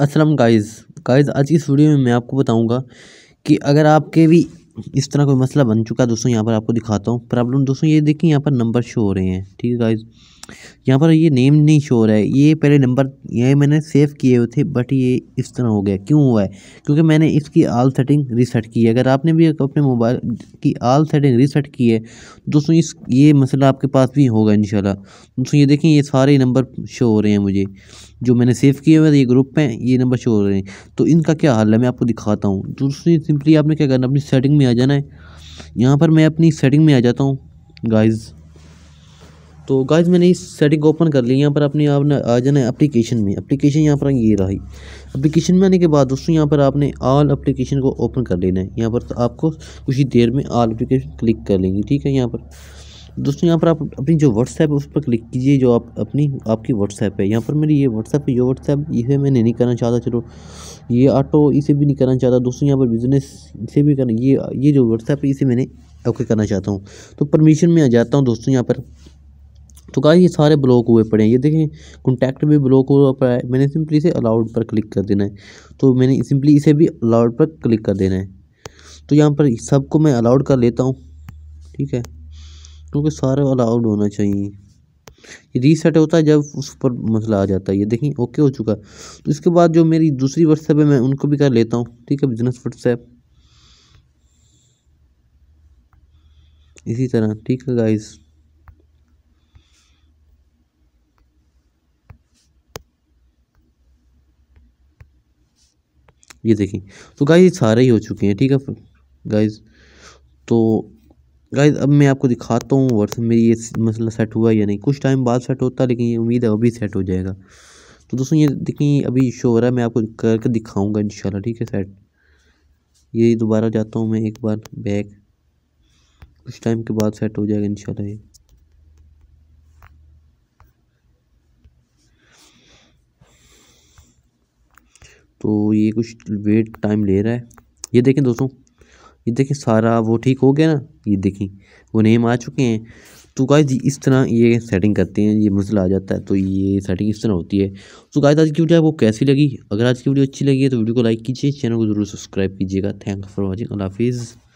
Aslam guys guys आज की इस वीडियो में मैं आपको बताऊंगा कि अगर आपके भी इस तरह कोई मसला बन चुका है दोस्तों यहाँ पर आपको दिखाता हूँ प्रॉब्लम दोस्तों ये देखिए यहाँ पर नंबर शो हो रहे हैं ठीक है गाइज यहाँ पर ये नेम नहीं शो हो रहा है ये पहले नंबर ये मैंने सेव किए हुए थे बट ये इस तरह हो गया क्यों हुआ है क्योंकि मैंने इसकी आल सेटिंग रीसेट की है अगर आपने भी अपने मोबाइल की आल सेटिंग रीसेट की है दोस्तों इस ये मसला आपके पास भी होगा इन दोस्तों ये देखें ये सारे नंबर शो हो रहे हैं मुझे जो मैंने सेव किए हुए ये ग्रुप में ये नंबर शो हो रहे हैं तो इनका क्या हाल है मैं आपको दिखाता हूँ दोस्तों सिंपली आपने क्या करना अपनी सेटिंग में आ जाना है यहाँ पर मैं अपनी सेटिंग में आ जाता हूँ गाइज़ तो गाइज मैंने इस सेटिंग ओपन कर ली यहाँ पर अपने आपने आ जाना है अप्लीकेशन में अप्लीकेशन यहाँ पर ये रही अप्लीकेशन में आने के बाद दोस्तों यहाँ पर आपने ऑल अप्लीकेशन को ओपन कर लेना है यहाँ पर तो आपको कुछ ही देर में ऑल अप्लीकेशन क्लिक कर लेंगे ठीक है यहाँ पर दोस्तों यहाँ पर आप अपनी जो व्हाट्सएप है उस पर क्लिक कीजिए जो आप अपनी आपकी व्हाट्सएप है यहाँ पर मेरी ये व्हाट्सएप है ये व्हाट्सएप इसे मैंने नहीं करना चाहता चलो ये ऑटो इसे भी नहीं करना चाहता दोस्तों यहाँ पर बिज़नेस इसे भी करना ये ये जो व्हाट्सएप है इसे मैंने ओके करना चाहता हूँ तो परमिशन में आ जाता हूँ दोस्तों यहाँ पर तो कहा ये सारे ब्लॉक हुए पड़े हैं ये देखें कॉन्टैक्ट में ब्लॉक हुआ पड़ा है मैंने सिंपली इसे अलाउड पर क्लिक कर देना है तो मैंने सिंपली इसे भी अलाउड पर क्लिक कर देना है तो यहाँ पर सबको मैं अलाउड कर लेता हूँ ठीक है क्योंकि सारे अलाउड होना चाहिए रीसेट होता है जब उस पर मसला आ जाता है ये देखिए ओके हो चुका है तो इसके बाद जो मेरी दूसरी व्हाट्सएप है मैं उनको भी कर लेता हूँ ठीक है बिजनेस व्हाट्सएप इसी तरह ठीक है गाइस ये देखिए तो गाइस सारे ही हो चुके हैं ठीक है गाइस तो गाइज अब मैं आपको दिखाता हूँ वर्ष मेरी ये मसला सेट हुआ या नहीं कुछ टाइम बाद सेट होता है लेकिन ये उम्मीद है अभी सेट हो जाएगा तो दोस्तों ये देखें अभी शो हो रहा है मैं आपको करके दिखाऊंगा इंशाल्लाह ठीक है सेट ये दोबारा जाता हूँ मैं एक बार बैक कुछ टाइम के बाद सेट हो जाएगा इंशाल्लाह ये तो ये कुछ वेट टाइम ले रहा है ये देखें दोस्तों ये देखिए सारा वो ठीक हो गया ना ये देखिए वो नेम आ चुके हैं तो जी इस तरह ये सेटिंग करते हैं ये मसला आ जाता है तो ये सेटिंग इस तरह होती है तो गाइज आज की वीडियो आपको कैसी लगी अगर आज की वीडियो अच्छी लगी है तो वीडियो को लाइक कीजिए चैनल को जरूर सब्सक्राइब कीजिएगा थैंक फॉर वॉचिंग